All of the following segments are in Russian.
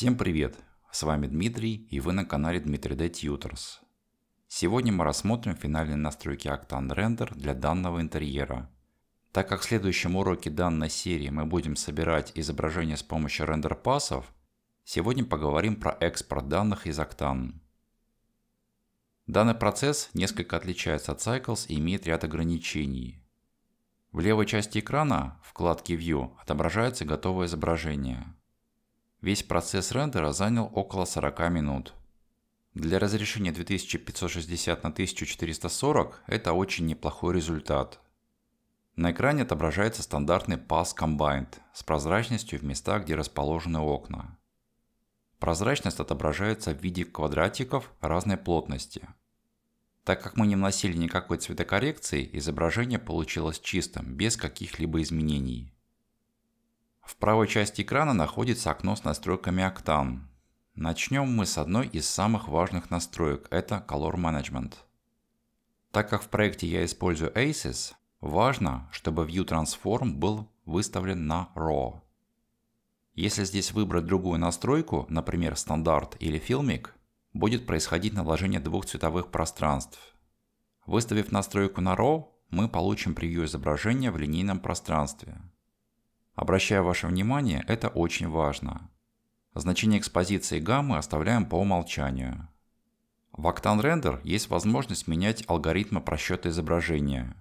Всем привет! С вами Дмитрий и вы на канале Дмитрий D Tutors. Сегодня мы рассмотрим финальные настройки Octane Render для данного интерьера. Так как в следующем уроке данной серии мы будем собирать изображения с помощью рендер-пассов, сегодня поговорим про экспорт данных из Octane. Данный процесс несколько отличается от Cycles и имеет ряд ограничений. В левой части экрана, в вкладке View, отображается готовое изображение – Весь процесс рендера занял около 40 минут. Для разрешения 2560 на 1440 это очень неплохой результат. На экране отображается стандартный Pass Combined с прозрачностью в местах, где расположены окна. Прозрачность отображается в виде квадратиков разной плотности. Так как мы не вносили никакой цветокоррекции, изображение получилось чистым, без каких-либо изменений. В правой части экрана находится окно с настройками Octane. Начнем мы с одной из самых важных настроек – это Color Management. Так как в проекте я использую Aces, важно, чтобы View Transform был выставлен на RAW. Если здесь выбрать другую настройку, например, стандарт или фильмик, будет происходить наложение двух цветовых пространств. Выставив настройку на RAW, мы получим превью изображения в линейном пространстве. Обращаю ваше внимание, это очень важно. Значение экспозиции гаммы оставляем по умолчанию. В Octane Render есть возможность менять алгоритмы просчета изображения.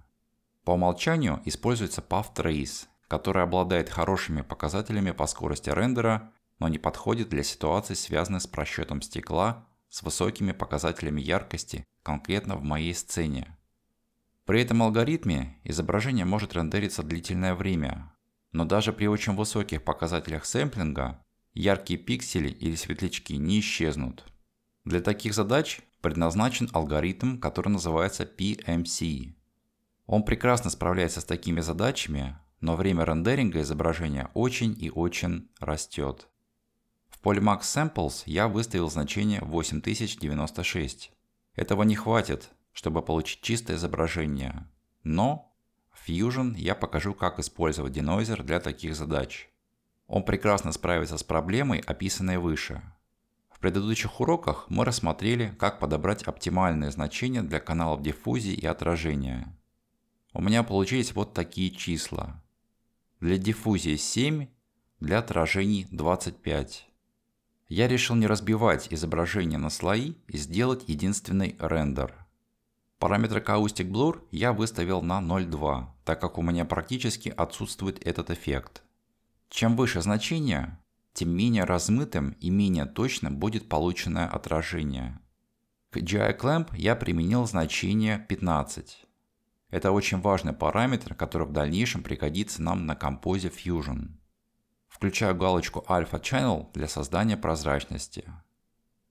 По умолчанию используется Path Trace, который обладает хорошими показателями по скорости рендера, но не подходит для ситуаций, связанных с просчетом стекла с высокими показателями яркости, конкретно в моей сцене. При этом алгоритме изображение может рендериться длительное время, но даже при очень высоких показателях сэмплинга яркие пиксели или светлячки не исчезнут. Для таких задач предназначен алгоритм, который называется PMC. Он прекрасно справляется с такими задачами, но время рендеринга изображения очень и очень растет. В поле Max Samples я выставил значение 8096. Этого не хватит, чтобы получить чистое изображение, но Fusion я покажу, как использовать Denoiser для таких задач. Он прекрасно справится с проблемой, описанной выше. В предыдущих уроках мы рассмотрели, как подобрать оптимальные значения для каналов диффузии и отражения. У меня получились вот такие числа. Для диффузии 7, для отражений 25. Я решил не разбивать изображение на слои и сделать единственный рендер. Параметр Caustic Blur я выставил на 0.2 так как у меня практически отсутствует этот эффект. Чем выше значение, тем менее размытым и менее точным будет полученное отражение. К GI-clamp я применил значение 15. Это очень важный параметр, который в дальнейшем пригодится нам на композе Fusion. Включаю галочку Alpha Channel для создания прозрачности.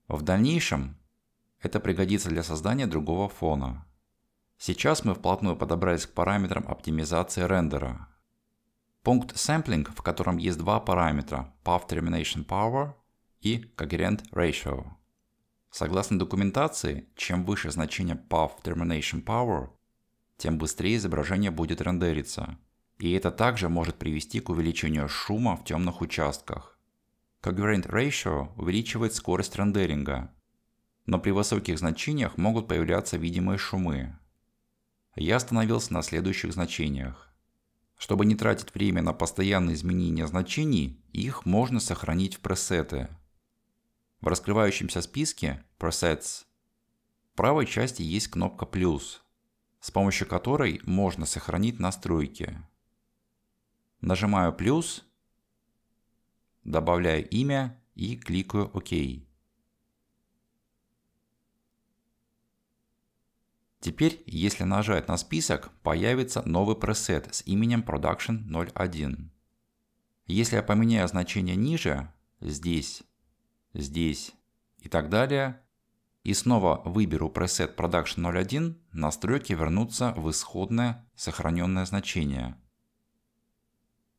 В дальнейшем это пригодится для создания другого фона. Сейчас мы вплотную подобрались к параметрам оптимизации рендера. Пункт Sampling, в котором есть два параметра Path Termination Power и Coherent Ratio. Согласно документации, чем выше значение Path Termination Power, тем быстрее изображение будет рендериться. И это также может привести к увеличению шума в темных участках. Coherent Ratio увеличивает скорость рендеринга, но при высоких значениях могут появляться видимые шумы, я остановился на следующих значениях. Чтобы не тратить время на постоянные изменения значений, их можно сохранить в пресеты. В раскрывающемся списке Presets в правой части есть кнопка «плюс», с помощью которой можно сохранить настройки. Нажимаю «плюс», добавляю имя и кликаю «Ок». OK. Теперь, если нажать на список, появится новый пресет с именем Production 01. Если я поменяю значение ниже, здесь, здесь и так далее, и снова выберу пресет Production 01, настройки вернутся в исходное сохраненное значение.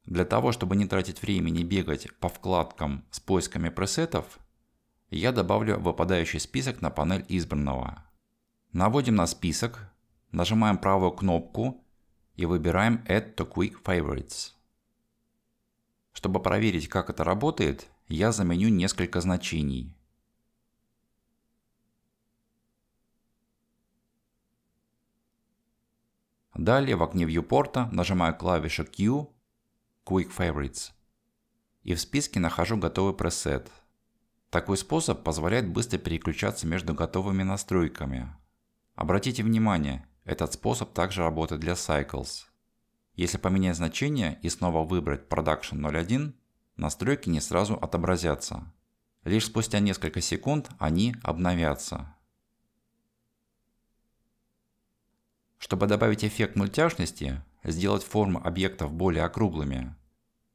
Для того, чтобы не тратить времени бегать по вкладкам с поисками пресетов, я добавлю выпадающий список на панель избранного. Наводим на список, нажимаем правую кнопку и выбираем Add to Quick Favorites. Чтобы проверить, как это работает, я заменю несколько значений. Далее в окне вьюпорта нажимаю клавишу Q, Quick Favorites, и в списке нахожу готовый пресет. Такой способ позволяет быстро переключаться между готовыми настройками, Обратите внимание, этот способ также работает для Cycles. Если поменять значение и снова выбрать Production 01, настройки не сразу отобразятся. Лишь спустя несколько секунд они обновятся. Чтобы добавить эффект мультяшности, сделать формы объектов более округлыми,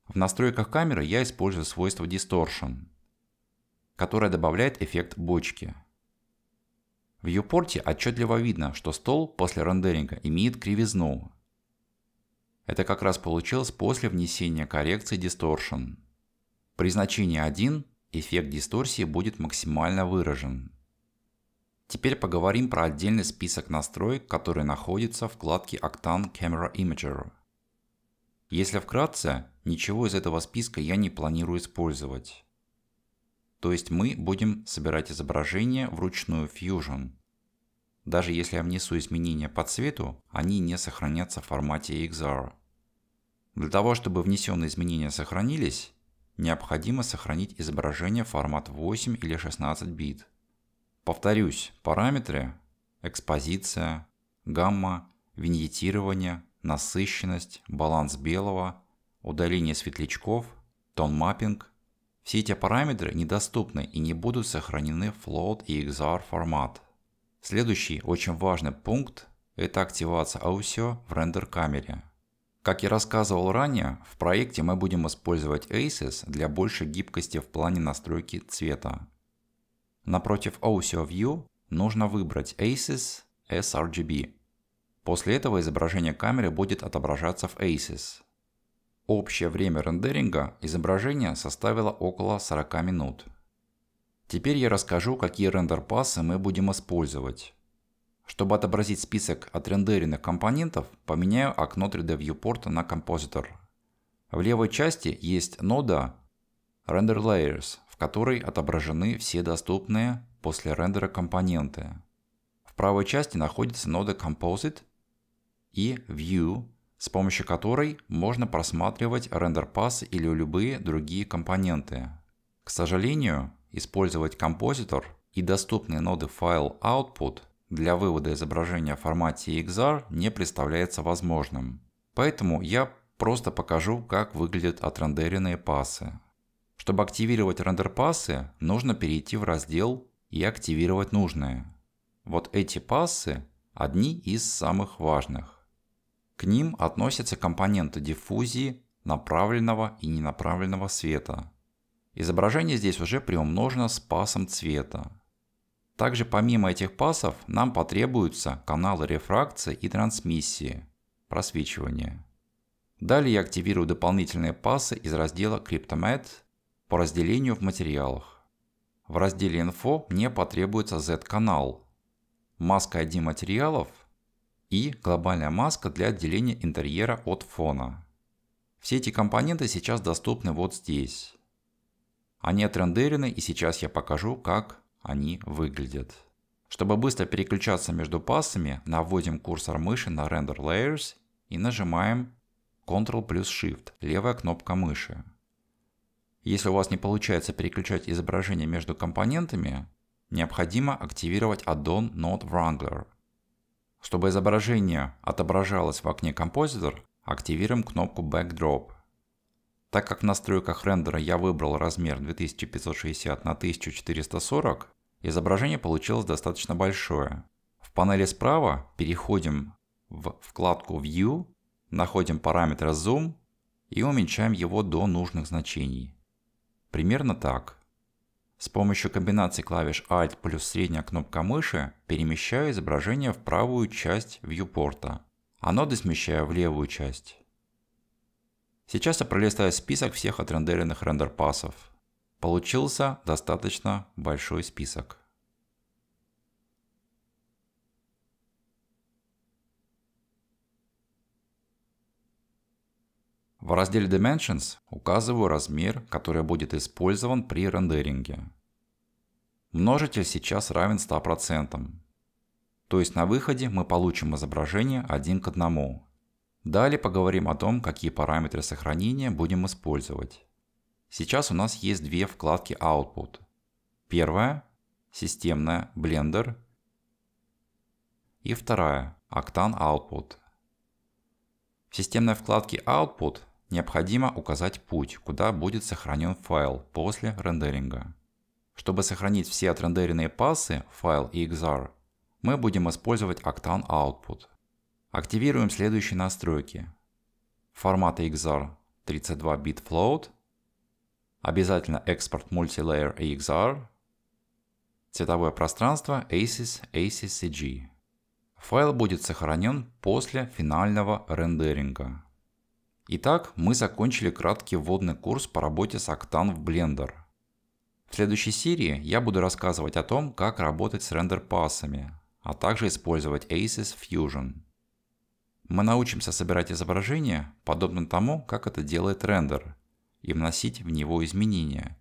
в настройках камеры я использую свойство Distortion, которое добавляет эффект бочки – в Юпорте отчетливо видно, что стол после рендеринга имеет кривизну. Это как раз получилось после внесения коррекции distortion. При значении 1 эффект дисторсии будет максимально выражен. Теперь поговорим про отдельный список настроек, которые находятся в вкладке Octane Camera Imager. Если вкратце, ничего из этого списка я не планирую использовать. То есть мы будем собирать изображение вручную в Fusion. Даже если я внесу изменения по цвету, они не сохранятся в формате XR. Для того, чтобы внесенные изменения сохранились, необходимо сохранить изображение в формат 8 или 16 бит. Повторюсь, параметры – экспозиция, гамма, виньетирование, насыщенность, баланс белого, удаление светлячков, тон маппинг все эти параметры недоступны и не будут сохранены в float и XR формат. Следующий очень важный пункт – это активация AUSIO в рендер-камере. Как я рассказывал ранее, в проекте мы будем использовать ACES для большей гибкости в плане настройки цвета. Напротив AUSIO View нужно выбрать ACES sRGB. После этого изображение камеры будет отображаться в ACES. Общее время рендеринга изображения составило около 40 минут. Теперь я расскажу, какие рендер-пассы мы будем использовать. Чтобы отобразить список отрендеренных компонентов, поменяю окно 3D Viewport на Compositor. В левой части есть нода Render Layers, в которой отображены все доступные после рендера компоненты. В правой части находится нода Composite и View, с помощью которой можно просматривать рендер-пасы или любые другие компоненты. К сожалению, использовать композитор и доступные ноды файл output для вывода изображения в формате EXR не представляется возможным. Поэтому я просто покажу, как выглядят отрендеренные пасы. Чтобы активировать рендер-пасы, нужно перейти в раздел и активировать нужные. Вот эти пасы одни из самых важных. К ним относятся компоненты диффузии направленного и ненаправленного света. Изображение здесь уже приумножено с пасом цвета. Также помимо этих пасов нам потребуются каналы рефракции и трансмиссии, просвечивания. Далее я активирую дополнительные пасы из раздела CryptoMed по разделению в материалах. В разделе Info мне потребуется Z-канал. Маска ID материалов – и глобальная маска для отделения интерьера от фона. Все эти компоненты сейчас доступны вот здесь. Они отрендерены и сейчас я покажу, как они выглядят. Чтобы быстро переключаться между пассами, наводим курсор мыши на Render Layers и нажимаем Ctrl плюс Shift, левая кнопка мыши. Если у вас не получается переключать изображение между компонентами, необходимо активировать аддон Node Wrangler. Чтобы изображение отображалось в окне Compositor, активируем кнопку Backdrop. Так как в настройках рендера я выбрал размер 2560 на 1440, изображение получилось достаточно большое. В панели справа переходим в вкладку View, находим параметр Zoom и уменьшаем его до нужных значений. Примерно так. С помощью комбинации клавиш Alt плюс средняя кнопка мыши перемещаю изображение в правую часть вьюпорта, а ноды смещаю в левую часть. Сейчас я пролистаю список всех отрендеренных рендер-пасов. Получился достаточно большой список. В разделе Dimensions указываю размер, который будет использован при рендеринге. Множитель сейчас равен 100%. То есть на выходе мы получим изображение один к одному. Далее поговорим о том, какие параметры сохранения будем использовать. Сейчас у нас есть две вкладки Output. Первая – системная Blender. И вторая – Octane Output. В системной вкладке Output Необходимо указать путь, куда будет сохранен файл после рендеринга. Чтобы сохранить все отрендеренные пасы, файл и XR, мы будем использовать Octane Output. Активируем следующие настройки. Формат XR 32-bit float, обязательно экспорт Multilayer XR, цветовое пространство ACES ACCG. Файл будет сохранен после финального рендеринга. Итак, мы закончили краткий вводный курс по работе с Octane в Blender. В следующей серии я буду рассказывать о том, как работать с рендер-пассами, а также использовать Aces Fusion. Мы научимся собирать изображение, подобно тому, как это делает рендер, и вносить в него изменения.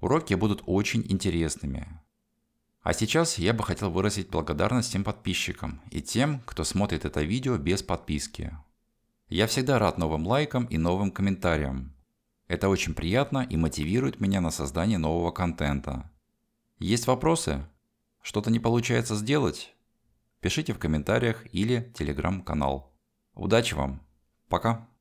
Уроки будут очень интересными. А сейчас я бы хотел выразить благодарность тем подписчикам и тем, кто смотрит это видео без подписки. Я всегда рад новым лайкам и новым комментариям. Это очень приятно и мотивирует меня на создание нового контента. Есть вопросы? Что-то не получается сделать? Пишите в комментариях или телеграм-канал. Удачи вам! Пока!